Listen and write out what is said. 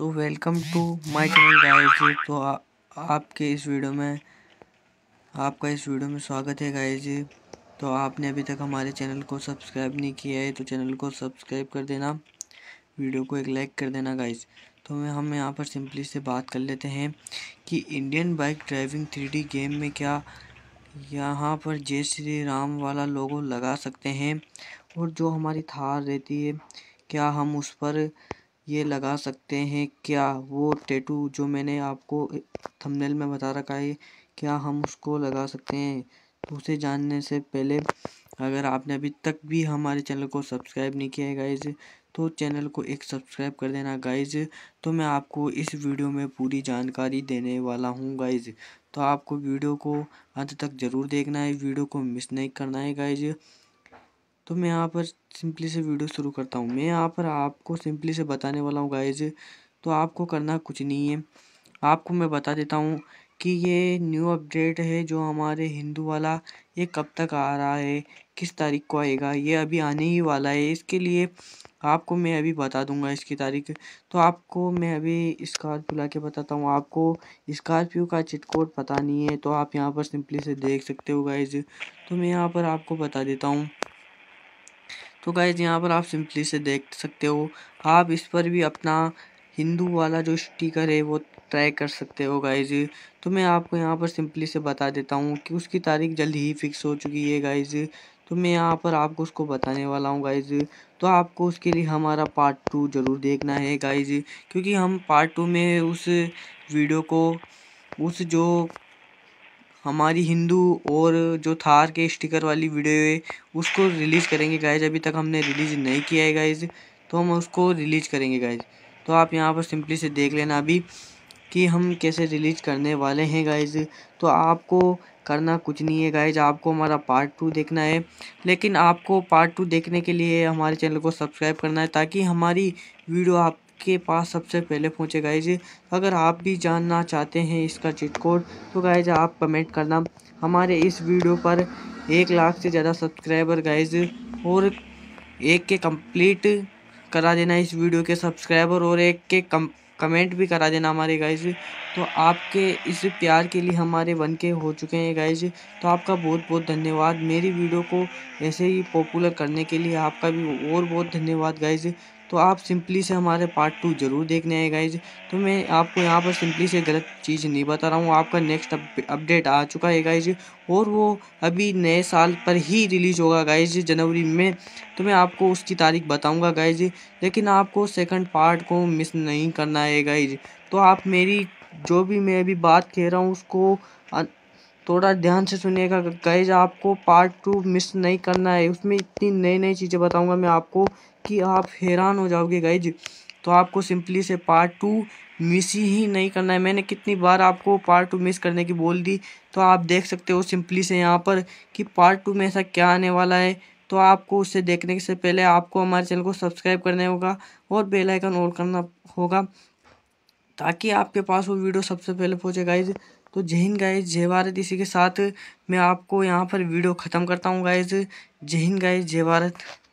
so welcome to my channel guys तो आ, आपके इस वीडियो में आपका इस वीडियो में स्वागत है गाइस तो आपने अभी तक हमारे चैनल को सब्सक्राइब नहीं किया है तो चैनल को सब्सक्राइब कर देना वीडियो को एक लाइक कर देना गाइस तो मैं हम यहाँ पर सिंपली से बात कर लेते हैं कि Indian bike driving three game में क्या यहाँ पर जय श्री राम वाला लोगो लगा सकते हैं और जो हमारी थार रहती है क्या हम उस पर ये लगा सकते हैं क्या वो टैटू जो मैंने आपको थंबनेल में बता रखा है क्या हम उसको लगा सकते हैं तो उसे जानने से पहले अगर आपने अभी तक भी हमारे चैनल को सब्सक्राइब नहीं किया है गाइज तो चैनल को एक सब्सक्राइब कर देना गाइज तो मैं आपको इस वीडियो में पूरी जानकारी देने वाला हूँ गाइज तो आपको वीडियो को अंत तक ज़रूर देखना है वीडियो को मिस नहीं करना है गाइज तो मैं यहाँ पर सिंपली से वीडियो शुरू करता हूँ मैं यहाँ पर आपको सिंपली से बताने वाला हूँ गाइज तो आपको करना कुछ नहीं है आपको मैं बता देता हूँ कि ये न्यू अपडेट है जो हमारे हिंदू वाला ये कब तक आ रहा है किस तारीख को आएगा ये अभी आने ही वाला है इसके लिए आपको मैं अभी बता दूंगा इसकी तारीख तो आपको मैं अभी स्कॉर्पियो ला के बताता हूँ आपको स्कॉर्पियो का चिटकोट पता नहीं है तो आप यहाँ पर सिंपली से देख सकते हो गाइज तो मैं यहाँ पर आपको बता देता हूँ तो गाइज यहाँ पर आप सिंपली से देख सकते हो आप इस पर भी अपना हिंदू वाला जो स्टिकर है वो ट्राई कर सकते हो गाइज तो मैं आपको यहाँ पर सिंपली से बता देता हूँ कि उसकी तारीख जल्द ही फिक्स हो चुकी है गाइज तो मैं यहाँ पर आपको उसको बताने वाला हूँ गाइज तो आपको उसके लिए हमारा पार्ट टू ज़रूर देखना है गाइज क्योंकि हम पार्ट टू में उस वीडियो को उस जो हमारी हिंदू और जो थार के स्टिकर वाली वीडियो है उसको रिलीज़ करेंगे गाइज अभी तक हमने रिलीज़ नहीं किया है गाइज तो हम उसको रिलीज करेंगे गाइज तो आप यहाँ पर सिंपली से देख लेना अभी कि हम कैसे रिलीज करने वाले हैं गाइज तो आपको करना कुछ नहीं है गाइज आपको हमारा पार्ट टू देखना है लेकिन आपको पार्ट टू देखने के लिए हमारे चैनल को सब्सक्राइब करना है ताकि हमारी वीडियो आप के पास सबसे पहले पहुँचे गाइज अगर आप भी जानना चाहते हैं इसका चिट कोड तो गाइज आप कमेंट करना हमारे इस वीडियो पर एक लाख से ज़्यादा सब्सक्राइबर गाइज और एक के कंप्लीट करा देना इस वीडियो के सब्सक्राइबर और एक के कम कमेंट भी करा देना हमारे गाइज तो आपके इस प्यार के लिए हमारे बन के हो चुके हैं गाइज तो आपका बहुत बहुत धन्यवाद मेरी वीडियो को ऐसे ही पॉपुलर करने के लिए आपका भी और बहुत धन्यवाद गाइज तो आप सिंपली से हमारे पार्ट टू ज़रूर देखने आए गाइज तो मैं आपको यहाँ पर सिंपली से गलत चीज़ नहीं बता रहा हूँ आपका नेक्स्ट अपडेट आ चुका है गाइज और वो अभी नए साल पर ही रिलीज़ होगा गाइज जनवरी में तो मैं आपको उसकी तारीख बताऊँगा गाइज लेकिन आपको सेकंड पार्ट को मिस नहीं करना है गाइज तो आप मेरी जो भी मैं अभी बात कह रहा हूँ उसको थोड़ा ध्यान से सुनिएगा गाइज आपको पार्ट टू मिस नहीं करना है उसमें इतनी नई नई चीज़ें बताऊंगा मैं आपको कि आप हैरान हो जाओगे गाइज तो आपको सिंपली से पार्ट टू मिस ही नहीं करना है मैंने कितनी बार आपको पार्ट टू मिस करने की बोल दी तो आप देख सकते हो सिंपली से यहाँ पर कि पार्ट टू में ऐसा क्या आने वाला है तो आपको उसे देखने से पहले आपको हमारे चैनल को सब्सक्राइब करना होगा और बेल आइकन ऑन करना होगा ताकि आपके पास वो वीडियो सबसे पहले पहुँचे गाइज तो जय हिंद गाइज जय भारत इसी के साथ मैं आपको यहाँ पर वीडियो ख़त्म करता हूँ गाइज जय हिंद गाइज जय भारत